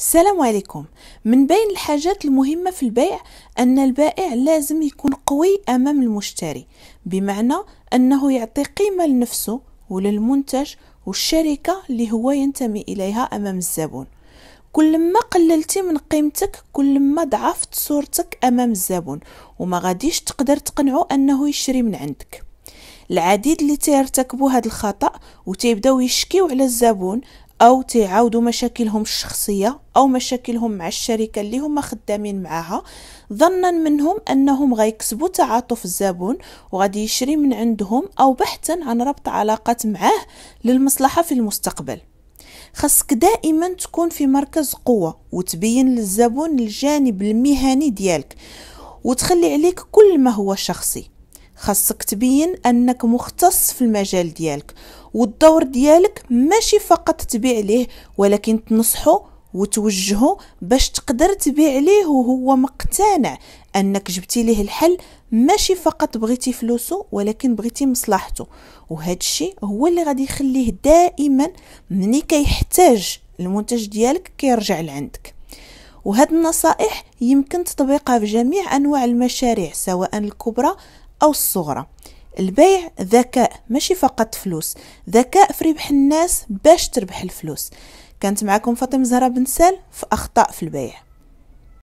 السلام عليكم من بين الحاجات المهمة في البيع أن البائع لازم يكون قوي أمام المشتري بمعنى أنه يعطي قيمة لنفسه وللمنتج والشركة اللي هو ينتمي إليها أمام الزبون كلما قللتي من قيمتك كلما ضعفت صورتك أمام الزبون وما غاديش تقدر تقنعه أنه يشري من عندك العديد اللي تيرتكبوا هذا الخطأ وتيبداو يشكيو على الزبون أو تعاودوا مشاكلهم الشخصية أو مشاكلهم مع الشركة اللي هما خدامين معاها ظنا منهم أنهم غيكسبوا تعاطف الزبون وغادي يشري من عندهم أو بحثا عن ربط علاقات معاه للمصلحة في المستقبل خاصك دائما تكون في مركز قوة وتبين للزبون الجانب المهني ديالك وتخلي عليك كل ما هو شخصي خاصك تبين انك مختص في المجال ديالك والدور ديالك ماشي فقط تبيع ليه ولكن تنصحه وتوجهه باش تقدر تبيع ليه وهو مقتنع انك جبتي ليه الحل ماشي فقط بغيتي فلوسه ولكن بغيتي مصلحته وهذا الشيء هو اللي غادي يخليه دائما مني كيحتاج المنتج ديالك كيرجع لعندك وهاد النصائح يمكن تطبيقها في جميع انواع المشاريع سواء الكبرى أو الصغرى البيع ذكاء ماشي فقط فلوس ذكاء في ربح الناس باش تربح الفلوس كانت معكم فاطمة زهرة بن سال في أخطاء في البيع